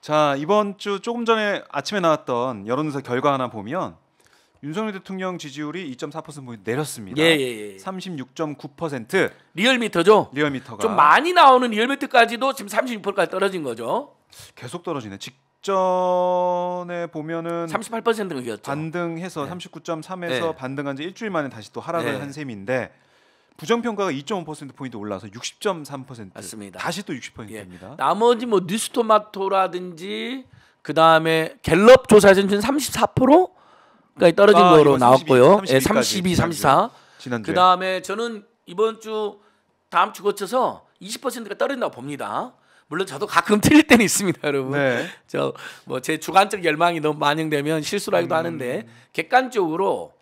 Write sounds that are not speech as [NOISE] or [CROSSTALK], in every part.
자 이번 주 조금 전에 아침에 나왔던 여론조사 결과 하나 보면 윤석열 대통령 지지율이 2.4%포인트 뭐 내렸습니다. 예, 예, 예. 36.9% 예. 리얼미터죠? 리얼미터가 좀 많이 나오는 리얼미터까지도 지금 36%까지 떨어진 거죠. 계속 떨어지네. 직전에 보면은 38%였죠. 반등해서 네. 39.3에서 네. 반등한 지 일주일 만에 다시 또 하락을 네. 한 셈인데 부정평가가 2.5%포인트 올라서 60.3% 맞습니다. 다시 또 60%입니다. 예. 나머지 뭐 뉴스토마토라든지 그다음에 갤럽 조사에서는 34%까지 떨어진 아, 거로 나왔고요. 32, 예, 32 34. 지난주에. 그다음에 저는 이번 주 다음 주 거쳐서 20%가 떨어진다고 봅니다. 물론 저도 가끔 [LAUGHS] 틀릴 때는 있습니다, 여러분. 네. 저뭐 제 주관적 열망이 너무 반영되면 실수라기도 음. 하는데 객관적으로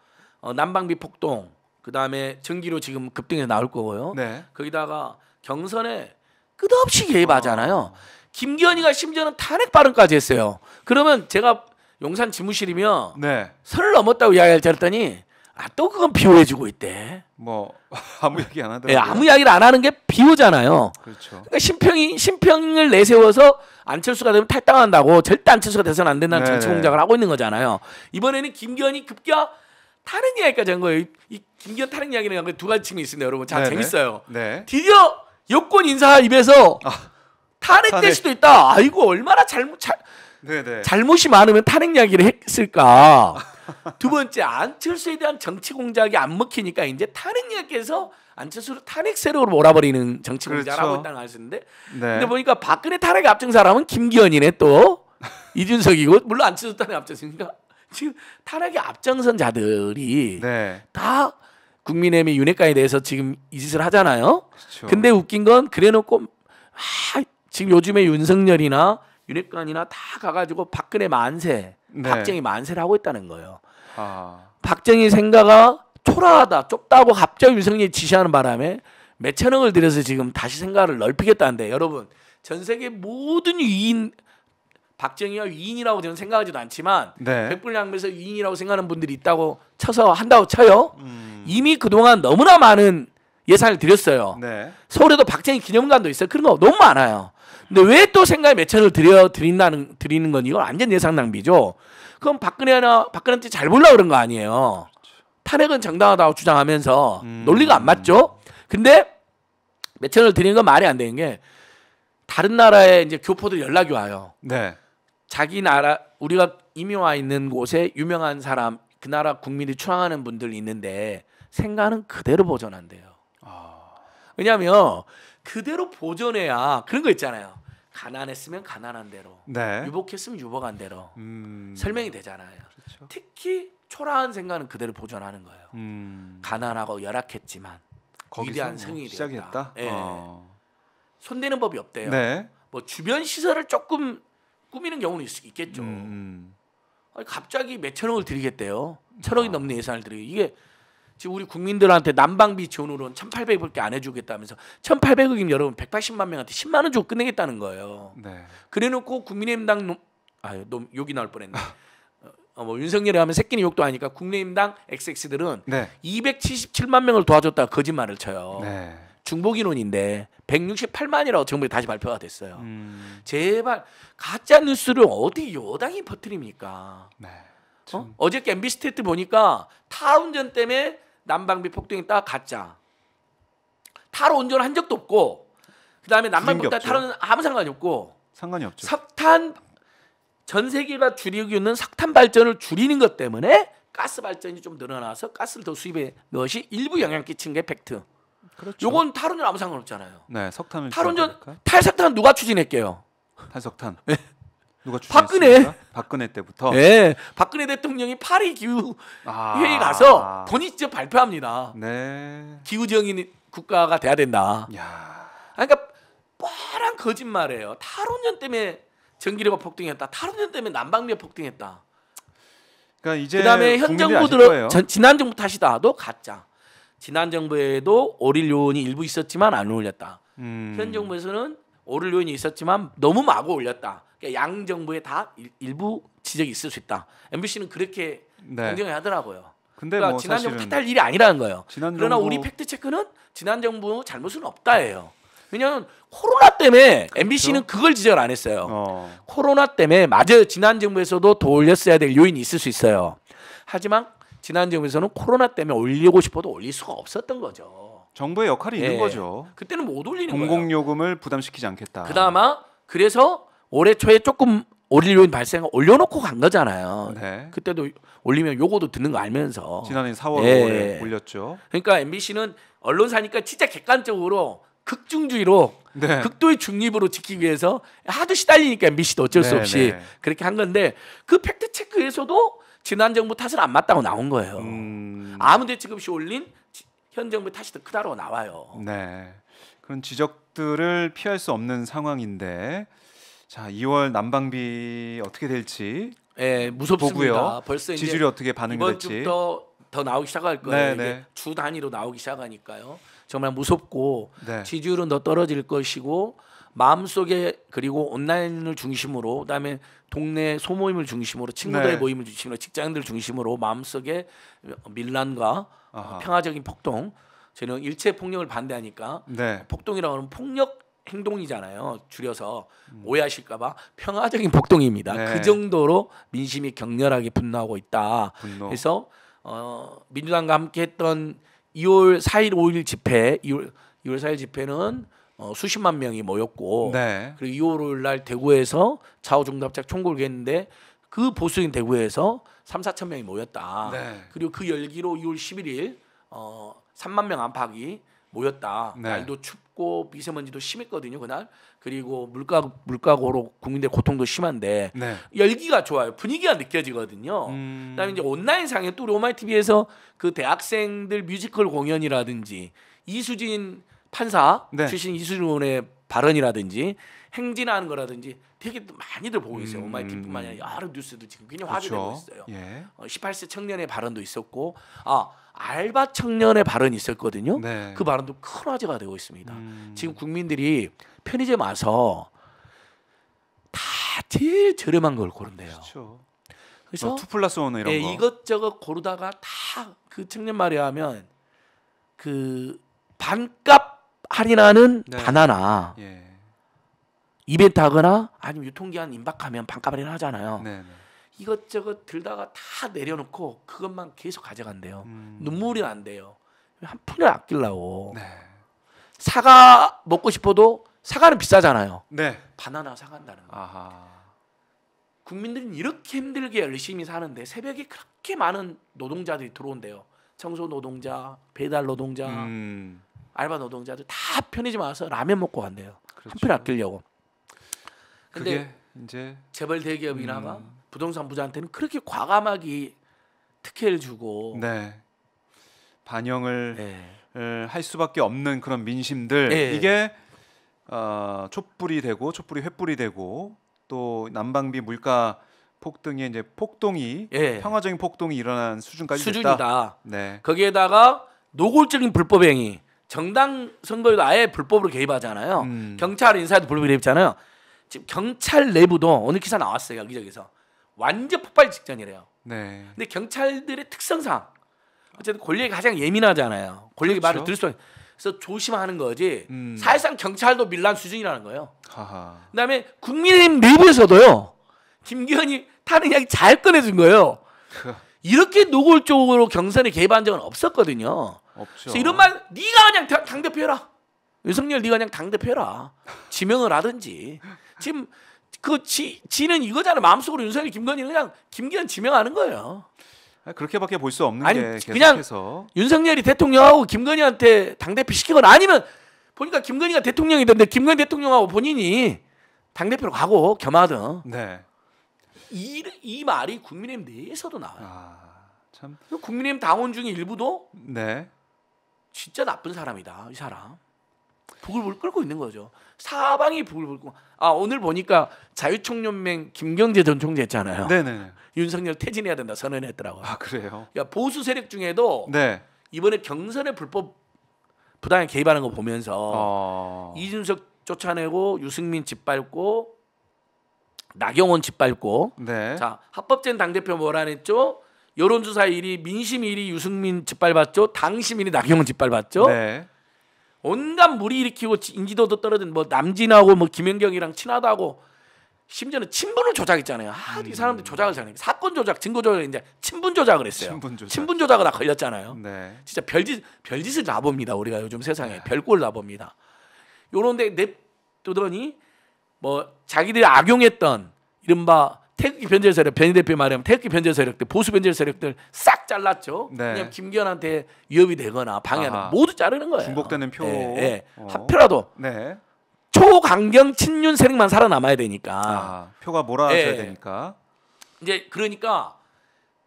어, 난방비 폭동 그 다음에 정기로 지금 급등해서 나올 거고요. 네. 거기다가 경선에 끝없이 개입하잖아요. 아. 김기현이가 심지어는 탄핵 발언까지 했어요. 그러면 제가 용산 지무실이며 네. 선을 넘었다고 이야기를 들었더니 아또 그건 비호해주고 있대. 뭐 [LAUGHS] 아무 얘기 안 하더라고요. 네, 아무 이야기를 안 하는 게 비호잖아요. 그렇죠. 그러니까 심평이 심평을 내세워서 안철수가 되면 탈당한다고 절대 안철수가 돼서는 안 된다는 네. 정치 공작을 하고 있는 거잖아요. 이번에는 김기현이 급격야 다른 이야기까지 한 거예요. 이 김기현 탄핵 이야기는 한두 가지 측면이 있습니다, 여러분. 자, 네네. 재밌어요. 네. 드디어 여권 인사 입에서 아, 탄핵될 탄핵. 수도 있다. 아이고 얼마나 잘못 잘 네네. 잘못이 많으면 탄핵 이야기를 했을까. 두 번째 안철수에 대한 정치 공작이 안 먹히니까 이제 탄핵 이야기에서 안철수를 탄핵 세력으로 몰아버리는 정치 공작을 그렇죠. 하고 있다는 말씀인데 네. 근데 보니까 박근혜 탄핵 앞장 사람은 김기현이네 또 이준석이고 물론 안철수 탄핵 앞장이니까 지금 탄핵에 앞장선 자들이 네. 다 국민의힘 의 윤핵관에 대해서 지금 이 짓을 하잖아요. 그렇 근데 웃긴 건 그래놓고 아, 지금 요즘에 윤석열이나 윤핵관이나 다 가가지고 박근혜 만세, 네. 박정희 만세를 하고 있다는 거예요. 아. 박정희 생각가 초라하다, 좁다고 갑자기 윤석열이 지시하는 바람에 몇 천억을 들여서 지금 다시 생각을 넓히겠다는데 여러분 전 세계 모든 위인 박정희가 위인이라고 저는 생각하지도 않지만 네. 백불양배에서 위인이라고 생각하는 분들이 있다고 쳐서 한다고 쳐요. 음. 이미 그동안 너무나 많은 예산을 드렸어요. 네. 서울에도 박정희 기념관도 있어요. 그런 거 너무 많아요. 근데 왜 또 생각에 매체를 드려 드린다는 드리는 건 이건 완전 예상 낭비죠. 그럼 박근혜나 박근혜한테 잘 몰라 그런 거 아니에요. 탄핵은 정당하다고 주장하면서 음. 논리가 안 맞죠. 근데 매천을 드리는 건 말이 안 되는 게 다른 나라의 이제 교포들 연락이 와요. 네. 자기 나라 우리가 이미 와 있는 곳에 유명한 사람 그 나라 국민이 추앙하는 분들 있는데 생각은 그대로 보존한대요. 아... 왜냐하면 그대로 보존해야 그런 거 있잖아요. 가난했으면 가난한 대로, 네. 유복했으면 유복한 대로 음... 설명이 되잖아요. 그렇죠. 특히 초라한 생각은 그대로 보존하는 거예요. 음... 가난하고 열악했지만 위대한 성이 인 되었다. 네. 어... 손대는 법이 없대요. 네. 뭐 주변 시설을 조금 꾸미는 경우는 있, 있 겠죠 음. 음. 갑자기 몇 천억을 드리겠대요. 천억이 아. 넘는 예산을 드리고 이게 지금 우리 국민들한테 난방비 지원으로는 1,800밖에 안 해주겠다면서 1,800억이면 여러분 180만 명한테 10만 원 주고 끝내겠다는 거예요. 네. 그래놓고 국민의힘당 놈, 아, 놈 욕이 나올 뻔했네. 어, 뭐 윤석열이 하면 새끼는 욕도 아니까 국민의힘당 XX들은 네. 277만 명을 도와줬다 거짓말을 쳐요. 네. 중복 인원인데 168만이라고 정부에 다시 발표가 됐어요. 음. 제발 가짜 뉴스를 어디 여당이 퍼뜨립니까? 네. 어? 어저께 MB 스테이트 보니까 타 운전 때문에 난방비 폭등했다 가짜. 타로 운전 한 적도 없고 그다음에 난방비다 타로는 아무 상관이 없고 상관이 없죠. 석탄 전 세계가 줄이기는 석탄 발전을 줄이는 것 때문에 가스 발전이 좀 늘어나서 가스를 더 수입해 것이 일부 영향 끼친 게 팩트. 그렇죠. 요건 탈원전 아무 상관없잖아요. 네, 석탄을 탈원전 탈석탄 누가 추진했게요? 탈석탄. 네. 누가 박근혜 박근혜 때부터. 네, 박근혜 대통령이 파리 기후 아. 회의 가서 본인 직접 발표합니다. 네. 기후지역인 국가가 돼야 된다. 야. 아, 그러니까 뻔한 거짓말이에요. 탈원전 때문에 전기료가 폭등했다. 탈원전 때문에 난방료 폭등했다. 그러니까 이제 그다음에 현 정부 들은 지난 정부 탓이다도 가짜. 지난 정부에도 오릴 요인이 일부 있었지만 안 올렸다. 음. 현 정부에서는 오를 요인이 있었지만 너무 마구 올렸다. 그러니까 양 정부에 다 일, 부 지적이 있을 수 있다. MBC는 그렇게 네. 공정해 하더라고요. 근데 그러니까 뭐 지난 정부 탓할 일이 아니라는 거예요. 그러나 정부... 우리 팩트 체크는 지난 정부 잘못은 없다예요. 왜냐하면 코로나 때문에 MBC는 그렇죠. 그걸 지적을 안 했어요. 어. 코로나 때문에 맞아 지난 정부에서도 더 올렸어야 될 요인이 있을 수 있어요. 하지만 지난 정부에서는 코로나 때문에 올리고 싶어도 올릴 수가 없었던 거죠. 정부의 역할이 예. 있는 거죠. 그때는 못 올리는 거예요. 공공요금을 부담시키지 않겠다. 그나마 그래서 올해 초에 조금 올리는 발생 을 올려놓고 간 거잖아요. 네. 그때도 올리면 요거도 듣는 거 알면서 지난해 4월에 예. 올렸죠. 그러니까 MBC는 언론사니까 진짜 객관적으로 극중주의로 네. 극도의 중립으로 지키기 위해서 하도 시달리니까 MBC도 어쩔 네, 수 없이 네. 그렇게 한 건데 그 팩트 체크에서도 지난 정부 탓은 안 맞다고 나온 거예요. 음... 아무 대책 없이 올린 현 정부 탓이 더 크다로 나와요. 네. 그런 지적들을 피할 수 없는 상황인데 자 2월 난방비 어떻게 될지 예 무섭습니다. 보고요. 벌써 지지율이 어떻게 반응될지 이번 주부터 더 나오기 시작할 거예요. 네네. 네. 주 단위로 나오기 시작하니까요. 정말 무섭고 네. 지지율은 더 떨어질 것이고 마음속에 그리고 온라인을 중심으로 그다음에 동네 소모임을 중심으로 친구들의 네. 모임을 중심으로 직장인들 중심으로 마음속에 밀란과 아하. 평화적인 폭동 저는 일체 폭력을 반대하니까 네. 폭동이라고 하면 폭력 행동이잖아요. 줄여서 음. 오해하실까봐 평화적인 폭동입니다. 네. 그 정도로 민심이 격렬하게 분노하고 있다. 분노. 그래서 어, 민주당과 함께했던 2월 4일 5일 집회, 2월 2월 4일 집회는 어, 수십만 명이 모였고 네. 그리고 2월 5일날 대구에서 좌우중답작 총궐기했는데 그 보수인 대구에서 3, 4천 명이 모였다. 네. 그리고 그 열기로 2월 11일 어, 3만 명 안팎이 모였다. 네. 날도 춥고 미세먼지도 심했거든요 그날. 그리고 물가 물가 고로 국민들 고통도 심한데 네. 열기가 좋아요. 분위기가 느껴지거든요. 음... 그다음에 이제 온라인 상에 또 로마이 TV에서 그 대학생들 뮤지컬 공연이라든지 이수진 판사 네. 출신 이수진 의의 발언이라든지 행진하는 거라든지 되게 많이들 보고 있어요. 음. 오마이티뿐만 음, 음. 아니라 여러 뉴스도 지금 굉장히 화제되고 그렇죠. 있어요. 예. 어, 18세 청년의 발언도 있었고 아 알바 청년의 발언이 있었거든요. 네. 그 발언도 큰 화제가 되고 있습니다. 음. 지금 국민들이 편의점 와서 다 제일 저렴한 걸 고른대요. 그렇죠. 그래서 투 뭐 플러스 원 이런 예, 거 이것저것 고르다가 다 그 청년 말이 하면 그 반값 할인하는 네. 바나나 예. 이벤트 하거나 아니면 유통기한 임박하면 반값 할인하잖아요. 네, 네, 이것저것 들다가 다 내려놓고 그것만 계속 가져간대요. 음. 눈물이 난대요. 한 푼을 아끼려고. 네. 사과 먹고 싶어도 사과는 비싸잖아요. 네. 바나나 사간다는 거. 아하. 국민들은 이렇게 힘들게 열심히 사는데 새벽에 그렇게 많은 노동자들이 들어온대요. 청소 노동자, 배달 노동자, 음. 알바 노동자들 다 편의점 와서 라면 먹고 간대요. 그렇죠. 한편 아끼려고. 근데 이제 재벌 대기업이나마 음. 부동산 부자한테는 그렇게 과감하게 특혜를 주고 네. 반영을 네. 할 수밖에 없는 그런 민심들 네. 이게 어, 촛불이 되고 촛불이 횃불이 되고 또 난방비 물가 폭등의 이제 폭동이 예. 평화적인 폭동이 일어난 수준까지 수준이다. 됐다. 네. 거기에다가 노골적인 불법 행위 정당 선거에도 아예 불법으로 개입하잖아요. 음. 경찰 인사에도 불법 개입잖아요. 지금 경찰 내부도 어느 기사 나왔어요 여기저기서 완전 폭발 직전이래요. 네. 근데 경찰들의 특성상 어쨌든 권력이 가장 예민하잖아요. 권력이 그렇죠. 말을 들을 수 그래서 조심하는 거지. 음. 사실상 경찰도 밀란 수준이라는 거예요. 하하. 그다음에 국민의힘 내부에서도요. 김기현이 타는 이야기 잘 꺼내준 거예요. 이렇게 노골적으로 경선에 개입한 적은 없었거든요. 없죠. 그래서 이런 말 네가 그냥 당 대표해라. 윤석열 네가 그냥 당 대표해라. 지명을 하든지. 지금 그 지, 지는 이거잖아. 마음속으로 윤석열 김건희는 그냥 김기현 지명하는 거예요. 아, 그렇게밖에 볼 수 없는 아니, 게 계속해서. 그냥 해서. 윤석열이 대통령하고 김건희한테 당 대표 시키거나 아니면 보니까 김건희가 대통령이 던는데 김건희 대통령하고 본인이 당 대표로 가고 겸하든. 네. 이, 이 말이 국민의힘 내에서도 나와요. 아, 참. 국민의힘 당원 중에 일부도 네. 진짜 나쁜 사람이다 이 사람. 북을 끌고 있는 거죠. 사방이 북을 불고 아 오늘 보니까 자유총연맹 김경재 전 총재 했잖아요. 네네. 윤석열 퇴진해야 된다 선언했더라고요. 아 그래요? 그러니까 보수 세력 중에도 네. 이번에 경선에 불법 부당에 개입하는 거 보면서 어... 이준석 쫓아내고 유승민 짓밟고 나경원 짓밟고 네. 자 합법적인 당 대표 뭐라 했죠? 여론조사 1위, 민심 1위 유승민 짓밟았죠. 당심 1위 나경원 짓밟았죠. 네. 온갖 물이 일으키고 인지도도 떨어진 뭐 남진하고 뭐 김연경이랑 친하다고 심지어는 친분을 조작했잖아요. 아, 이 음. 사람들 조작을 잘해. 사건 조작, 증거 조작 이제 친분 조작을 했어요. 친분 조작. 친분 조작을 다 걸렸잖아요. 네. 진짜 별짓 별짓을 나 봅니다. 우리가 요즘 세상에 네. 별꼴 나 봅니다. 요런데 냅두더니 뭐 자기들이 악용했던 이른바 태극기 변절 세력, 변희 대표 말하면 태극기 변절 세력들, 보수 변절 세력들 싹 잘랐죠. 네. 왜냐 김기현한테 위협이 되거나 방해하는 모두 자르는 거예요. 중복되는 표. 예, 예. 어. 하표라도 네. 초강경 친윤 세력만 살아남아야 되니까. 아, 표가 몰아줘야 예. 되니까. 이제 그러니까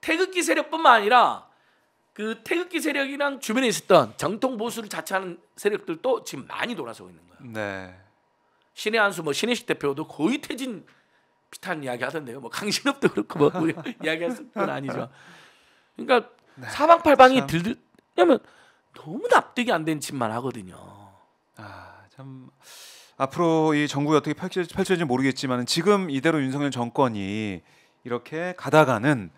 태극기 세력뿐만 아니라 그 태극기 세력이랑 주변에 있었던 정통 보수를 자처하는 세력들도 지금 많이 돌아서고 있는 거예요. 네. 신의 한수 뭐 신의식 대표도 거의 퇴진 비슷한 이야기 하던데요. 뭐 강신업도 그렇고 뭐 [LAUGHS] 이야기할 건 아니죠. 그러니까 네, 사방팔방이 들들 왜냐면 너무 납득이 안된 짓만 하거든요. 아 참 앞으로 이 정국이 어떻게 펼쳐, 펼쳐질지 모르겠지만 지금 이대로 윤석열 정권이 이렇게 가다가는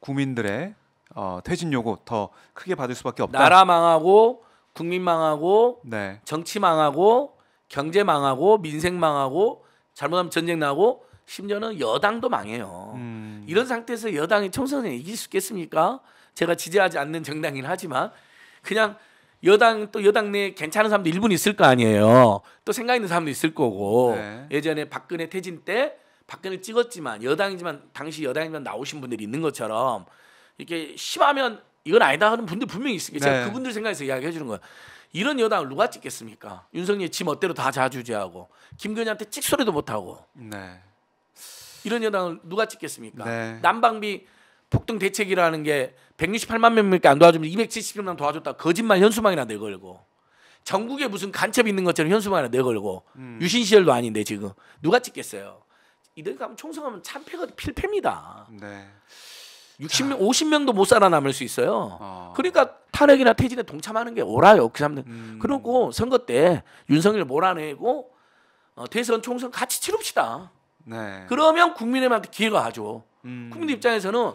국민들의 어, 퇴진 요구 더 크게 받을 수밖에 없다. 나라 망하고 국민 망하고 네. 정치 망하고 경제 망하고 민생 망하고 잘못하면 전쟁 나고 심지어는 여당도 망해요. 음. 이런 상태에서 여당이 총선에 이길 수 있겠습니까? 제가 지지하지 않는 정당이긴 하지만 그냥 여당 또 여당 내 괜찮은 사람도 일부 있을 거 아니에요. 또 생각 있는 사람도 있을 거고 네. 예전에 박근혜 퇴진 때 박근혜 찍었지만 여당이지만 당시 여당이면 나오신 분들이 있는 것처럼 이렇게 심하면 이건 아니다 하는 분들 분명히 있으니까 네. 제가 그분들 생각해서 이야기해 주는 거예요. 이런 여당을 누가 찍겠습니까? 윤석열 지 멋대로 다 자주제하고 김건희한테 찍소리도 못하고 네. 이런 여당을 누가 찍겠습니까? 네. 난방비 폭등 대책이라는 게 168만 명밖에 안 도와주면 270만 도와줬다 거짓말 현수막이나 내걸고 전국에 무슨 간첩 있는 것처럼 현수막이나 내걸고 음. 유신 시절도 아닌데 지금 누가 찍겠어요? 이들 가면 총성하면 참패가 필패입니다. 네. 60명, 50명도 못 살아남을 수 있어요. 어. 그러니까 탄핵이나 퇴진에 동참하는 게 옳아요. 그 사람들. 음. 그러고 선거 때 윤석열 몰아내고 어, 대선 총선 같이 치룹시다 네. 그러면 국민의힘한테 기회가 가죠. 음. 국민 입장에서는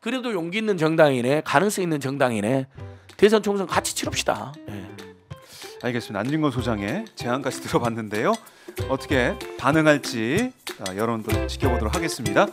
그래도 용기 있는 정당이네, 가능성 있는 정당이네. 대선 총선 같이 치릅시다. 네. 알겠습니다. 안진건 소장의 제안까지 들어봤는데요. 어떻게 반응할지 아, 여러분들 지켜보도록 하겠습니다.